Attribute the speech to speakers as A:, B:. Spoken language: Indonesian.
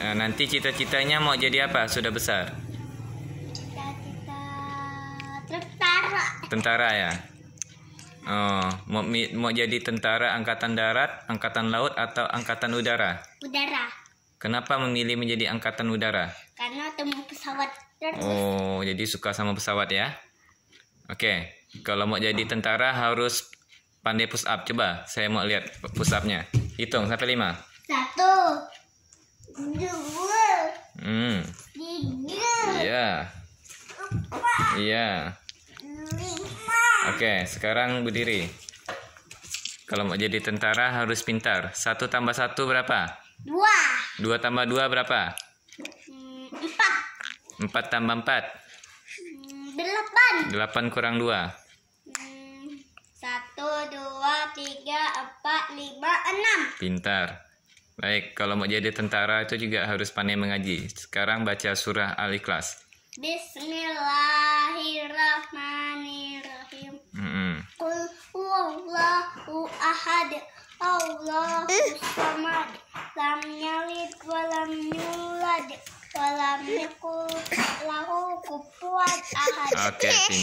A: Nah, nanti cita-citanya mau jadi apa? Sudah besar?
B: Cita-cita tentara.
A: Tentara ya. Oh, mau mau jadi tentara angkatan darat, angkatan laut atau angkatan udara? Udara. Kenapa memilih menjadi angkatan udara?
B: Karena temu pesawat
A: Oh, jadi suka sama pesawat ya? Oke. Okay. Kalau mau jadi tentara harus pandai push up. Coba saya mau lihat push up-nya. Hitung sampai lima.
B: Satu. Hmm. Iya.
A: Iya. Oke, sekarang berdiri. Kalau mau jadi tentara harus pintar. Satu tambah satu berapa? Dua. Dua tambah dua berapa?
B: Hmm, empat.
A: Empat tambah empat?
B: Hmm, delapan.
A: Delapan kurang dua?
B: Hmm, satu, dua, tiga, empat, lima, enam.
A: Pintar. Baik, kalau mau jadi tentara itu juga harus pandai mengaji. Sekarang baca surah Al-Ikhlas.
B: Bismillahirrahmanirrahim. Mm -hmm. Allahus samad. Lam yalid wa lam yulad wa lam yakul lahu kufuwan ahad. Oke, okay,